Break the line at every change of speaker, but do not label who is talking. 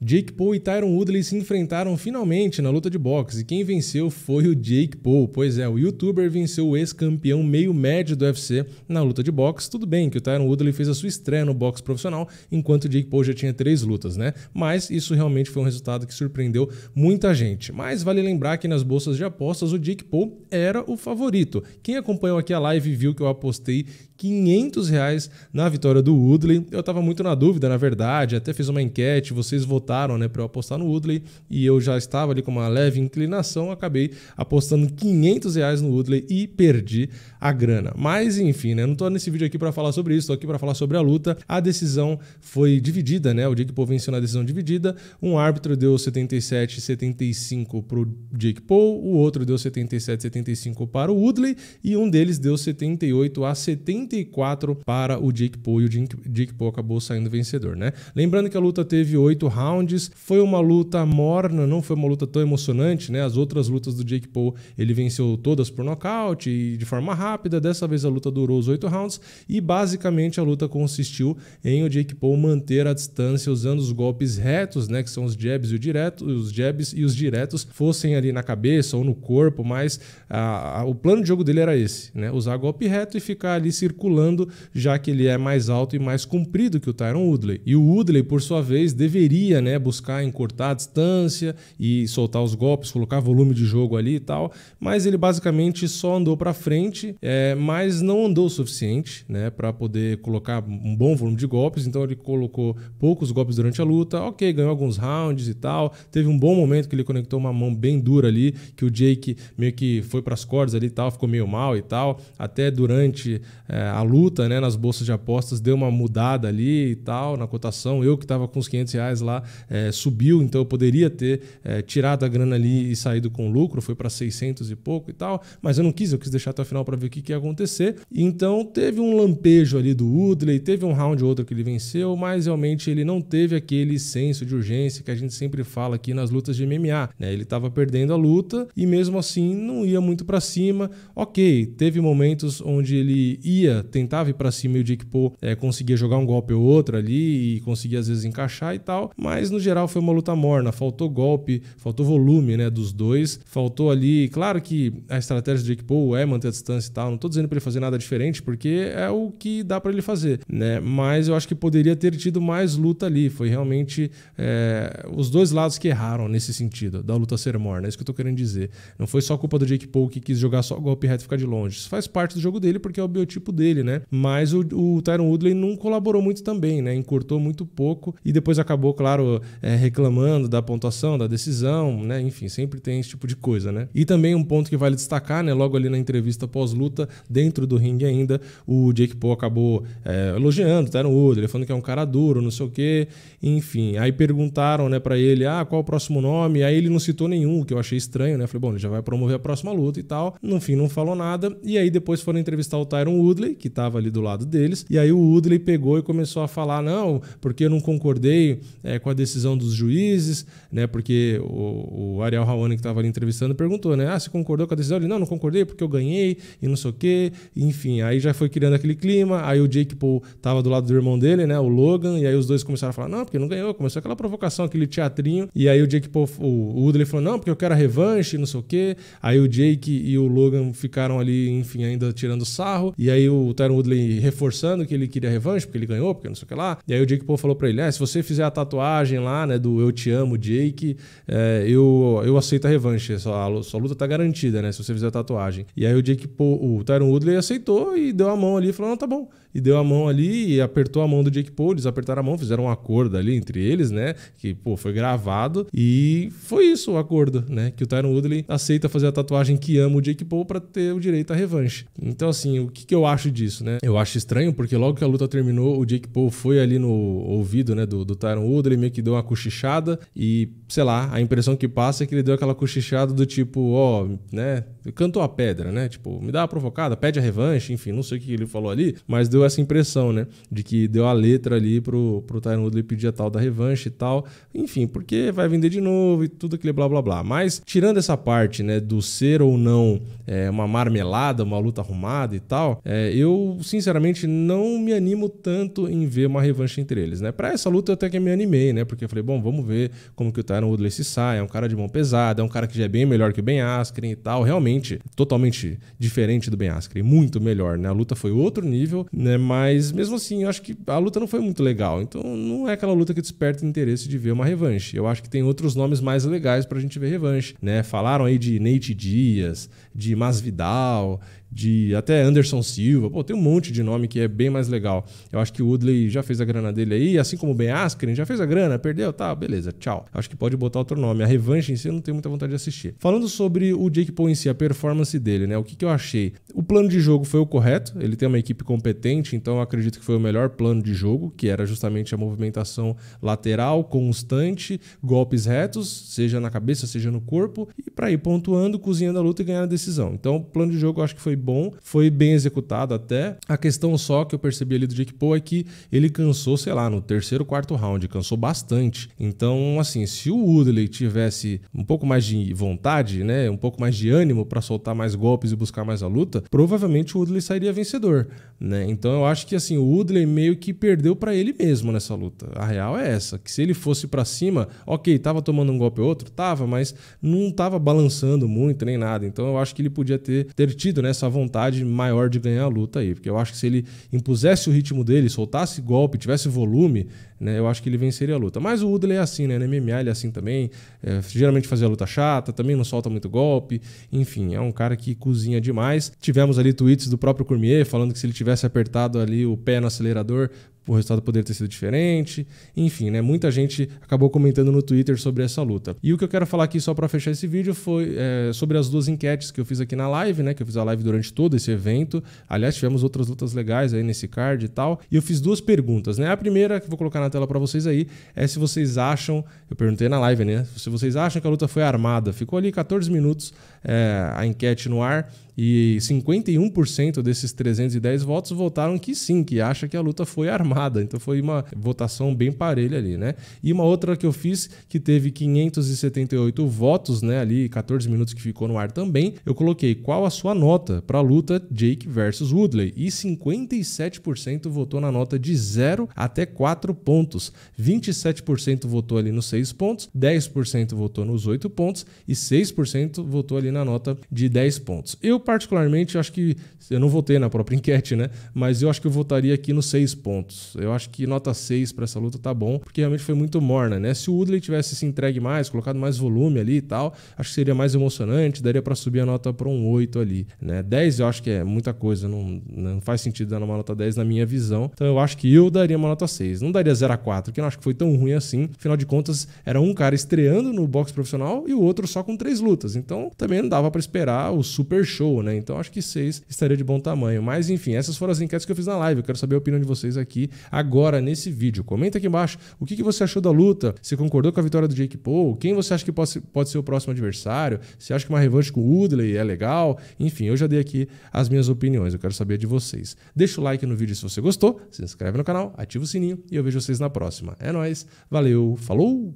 Jake Paul e Tyron Woodley se enfrentaram finalmente na luta de boxe e quem venceu foi o Jake Paul. Pois é, o youtuber venceu o ex-campeão meio médio do UFC na luta de boxe. Tudo bem que o Tyron Woodley fez a sua estreia no boxe profissional, enquanto o Jake Paul já tinha três lutas, né? Mas isso realmente foi um resultado que surpreendeu muita gente. Mas vale lembrar que nas bolsas de apostas o Jake Paul era o favorito. Quem acompanhou aqui a live viu que eu apostei 500 reais na vitória do Woodley. Eu estava muito na dúvida, na verdade, até fiz uma enquete, vocês votaram botaram né, para eu apostar no Woodley e eu já estava ali com uma leve inclinação, acabei apostando 500 reais no Woodley e perdi a grana. Mas enfim, né, não estou nesse vídeo aqui para falar sobre isso, estou aqui para falar sobre a luta. A decisão foi dividida, né? O Jake Paul venceu na decisão dividida. Um árbitro deu 77, 75 para o Jake Paul, o outro deu 77, 75 para o Woodley e um deles deu 78 a 74 para o Jake Paul e o Jake Paul acabou saindo vencedor, né? Lembrando que a luta teve oito rounds rounds. Foi uma luta morna, não foi uma luta tão emocionante, né? As outras lutas do Jake Paul ele venceu todas por nocaute e de forma rápida. Dessa vez a luta durou os oito rounds e basicamente a luta consistiu em o Jake Paul manter a distância usando os golpes retos, né? Que são os jabs e o direto, os jabs e os diretos fossem ali na cabeça ou no corpo, mas a, a, o plano de jogo dele era esse, né? Usar golpe reto e ficar ali circulando, já que ele é mais alto e mais comprido que o Tyron Woodley. E o Woodley, por sua vez, deveria né, né? Buscar encurtar a distância e soltar os golpes, colocar volume de jogo ali e tal. Mas ele basicamente só andou para frente, é, mas não andou o suficiente, né? Para poder colocar um bom volume de golpes. Então ele colocou poucos golpes durante a luta. Ok, ganhou alguns rounds e tal. Teve um bom momento que ele conectou uma mão bem dura ali, que o Jake meio que foi para as cordas ali e tal, ficou meio mal e tal. Até durante é, a luta, né? Nas bolsas de apostas deu uma mudada ali e tal na cotação. Eu que estava com uns 500 reais lá é, subiu, então eu poderia ter é, tirado a grana ali e saído com lucro, foi para 600 e pouco e tal, mas eu não quis, eu quis deixar até o final para ver o que, que ia acontecer. Então teve um lampejo ali do Woodley, teve um round ou outro que ele venceu, mas realmente ele não teve aquele senso de urgência que a gente sempre fala aqui nas lutas de MMA. Né? Ele estava perdendo a luta e mesmo assim não ia muito para cima. Ok, teve momentos onde ele ia, tentava ir para cima e o Jake Paul é, conseguia jogar um golpe ou outro ali e conseguia às vezes encaixar e tal, mas mas no geral foi uma luta morna, faltou golpe, faltou volume, né, dos dois, faltou ali, claro que a estratégia do Jake Paul é manter a distância e tal, não tô dizendo para ele fazer nada diferente, porque é o que dá para ele fazer, né, mas eu acho que poderia ter tido mais luta ali, foi realmente é, os dois lados que erraram nesse sentido, da luta ser morna, é isso que eu tô querendo dizer, não foi só culpa do Jake Paul que quis jogar só golpe reto e ficar de longe, isso faz parte do jogo dele, porque é o biotipo dele, né, mas o, o Tyron Woodley não colaborou muito também, né, encurtou muito pouco e depois acabou, claro, é, reclamando da pontuação, da decisão, né? Enfim, sempre tem esse tipo de coisa, né? E também um ponto que vale destacar, né? Logo ali na entrevista pós-luta, dentro do ringue ainda, o Jake Paul acabou é, elogiando, tá no ele falando que é um cara duro, não sei o quê, enfim. Aí perguntaram, né, para ele, ah, qual o próximo nome? Aí ele não citou nenhum, que eu achei estranho, né? Falei, bom, ele já vai promover a próxima luta e tal. No fim, não falou nada. E aí depois foram entrevistar o Tyron Woodley, que tava ali do lado deles. E aí o Woodley pegou e começou a falar, não, porque eu não concordei é, com a decisão decisão dos juízes, né? Porque o, o Ariel Raoni que estava ali entrevistando perguntou, né? Ah, você concordou com a decisão? Ele, não, não concordei porque eu ganhei e não sei o quê. Enfim, aí já foi criando aquele clima. Aí o Jake Paul estava do lado do irmão dele, né? O Logan. E aí os dois começaram a falar, não, porque não ganhou. Começou aquela provocação, aquele teatrinho. E aí o Jake Paul, o Woodley falou, não, porque eu quero a revanche e não sei o quê. Aí o Jake e o Logan ficaram ali, enfim, ainda tirando sarro. E aí o Tyron Woodley reforçando que ele queria revanche, porque ele ganhou, porque não sei o que lá. E aí o Jake Paul falou para ele, é, se você fizer a tatuagem mensagem lá, né, do eu te amo, Jake, é, eu, eu aceito a revanche, sua, sua luta tá garantida, né, se você fizer a tatuagem. E aí o Jake, pô, o Tyron Woodley aceitou e deu a mão ali, falou, não, tá bom, e deu a mão ali e apertou a mão do Jake Paul. Eles apertaram a mão, fizeram um acordo ali entre eles, né? Que, pô, foi gravado. E foi isso o acordo, né? Que o Tyron Woodley aceita fazer a tatuagem que ama o Jake Paul para ter o direito à revanche. Então, assim, o que, que eu acho disso, né? Eu acho estranho porque logo que a luta terminou, o Jake Paul foi ali no ouvido, né, do, do Tyron Woodley, meio que deu uma cochichada e, sei lá, a impressão que passa é que ele deu aquela cochichada do tipo, ó, né? Cantou a pedra, né? Tipo, me dá uma provocada, pede a revanche, enfim, não sei o que ele falou ali, mas deu deu essa impressão, né? De que deu a letra ali pro, pro Tyron Woodley pedir a tal da revanche e tal. Enfim, porque vai vender de novo e tudo aquele blá blá blá. Mas tirando essa parte, né, do ser ou não é, uma marmelada, uma luta arrumada e tal, é, eu sinceramente não me animo tanto em ver uma revanche entre eles, né? Pra essa luta eu até que me animei, né? Porque eu falei, bom, vamos ver como que o Tyron Woodley se sai. É um cara de mão pesada, é um cara que já é bem melhor que o Ben Askren e tal. Realmente, totalmente diferente do Ben Askren, muito melhor, né? A luta foi outro nível, né? Né? Mas mesmo assim, eu acho que a luta não foi muito legal. Então não é aquela luta que desperta interesse de ver uma revanche. Eu acho que tem outros nomes mais legais pra gente ver revanche. Né? Falaram aí de Nate Dias, de Masvidal, de até Anderson Silva. Pô, tem um monte de nome que é bem mais legal. Eu acho que o Woodley já fez a grana dele aí, assim como o Ben Askren já fez a grana, perdeu, tá, beleza, tchau. Acho que pode botar outro nome. A revanche em si eu não tenho muita vontade de assistir. Falando sobre o Jake Paul em si, a performance dele, né? O que, que eu achei? O plano de jogo foi o correto, ele tem uma equipe competente, então eu acredito que foi o melhor plano de jogo, que era justamente a movimentação lateral, constante, golpes retos, seja na cabeça, seja no corpo, e para ir pontuando, cozinhando a luta e ganhar a decisão. Então, o plano de jogo eu acho que foi bom, foi bem executado até. A questão só que eu percebi ali do Jake Paul é que ele cansou, sei lá, no terceiro, quarto round, cansou bastante. Então, assim, se o Woodley tivesse um pouco mais de vontade, né, um pouco mais de ânimo para soltar mais golpes e buscar mais a luta, provavelmente o Woodley sairia vencedor, né? Então eu acho que assim, o Woodley meio que perdeu para ele mesmo nessa luta. A real é essa, que se ele fosse para cima, OK, tava tomando um golpe ou outro, tava, mas não tava balançando muito nem nada. Então eu acho que ele podia ter ter tido nessa né, essa vontade maior de ganhar a luta aí. Porque eu acho que se ele impusesse o ritmo dele, soltasse golpe, tivesse volume, né? Eu acho que ele venceria a luta. Mas o Woodley é assim, né? No MMA ele é assim também. É, geralmente fazia a luta chata, também não solta muito golpe. Enfim, é um cara que cozinha demais. Tivemos ali tweets do próprio Cormier falando que se ele tivesse apertado ali o pé no acelerador, o resultado poderia ter sido diferente. Enfim, né? Muita gente acabou comentando no Twitter sobre essa luta. E o que eu quero falar aqui só para fechar esse vídeo foi é, sobre as duas enquetes que eu fiz aqui na live, né? Que eu fiz a live durante todo esse evento. Aliás, tivemos outras lutas legais aí nesse card e tal. E eu fiz duas perguntas, né? A primeira que eu vou colocar na na tela para vocês aí é se vocês acham, eu perguntei na live, né? Se vocês acham que a luta foi armada. Ficou ali 14 minutos é, a enquete no ar e 51% desses 310 votos votaram que sim, que acha que a luta foi armada. Então foi uma votação bem parelha ali, né? E uma outra que eu fiz que teve 578 votos, né, ali 14 minutos que ficou no ar também, eu coloquei qual a sua nota para a luta Jake versus Woodley e 57% votou na nota de 0 até 4 pontos. 27% votou ali nos 6 pontos, 10% votou nos 8 pontos e 6% votou ali na nota de 10 pontos. Eu particularmente, acho que eu não votei na própria enquete, né? Mas eu acho que eu votaria aqui nos seis pontos. Eu acho que nota 6 para essa luta tá bom, porque realmente foi muito morna, né? Se o Woodley tivesse se entregue mais, colocado mais volume ali e tal, acho que seria mais emocionante, daria para subir a nota para um 8 ali, né? 10 eu acho que é muita coisa, não, não faz sentido dar uma nota 10 na minha visão. Então eu acho que eu daria uma nota 6. Não daria 0 a 4, que eu não acho que foi tão ruim assim. Afinal de contas, era um cara estreando no boxe profissional e o outro só com três lutas. Então também não dava para esperar o super show, né? Então acho que seis estaria de bom tamanho. Mas enfim, essas foram as enquetes que eu fiz na live. Eu quero saber a opinião de vocês aqui agora nesse vídeo. Comenta aqui embaixo o que, que você achou da luta. Você concordou com a vitória do Jake Paul? Quem você acha que pode ser, pode ser o próximo adversário? Você acha que uma revanche com o Woodley é legal? Enfim, eu já dei aqui as minhas opiniões. Eu quero saber de vocês. Deixa o like no vídeo se você gostou, se inscreve no canal, ativa o sininho e eu vejo vocês na próxima. É nóis, valeu, falou!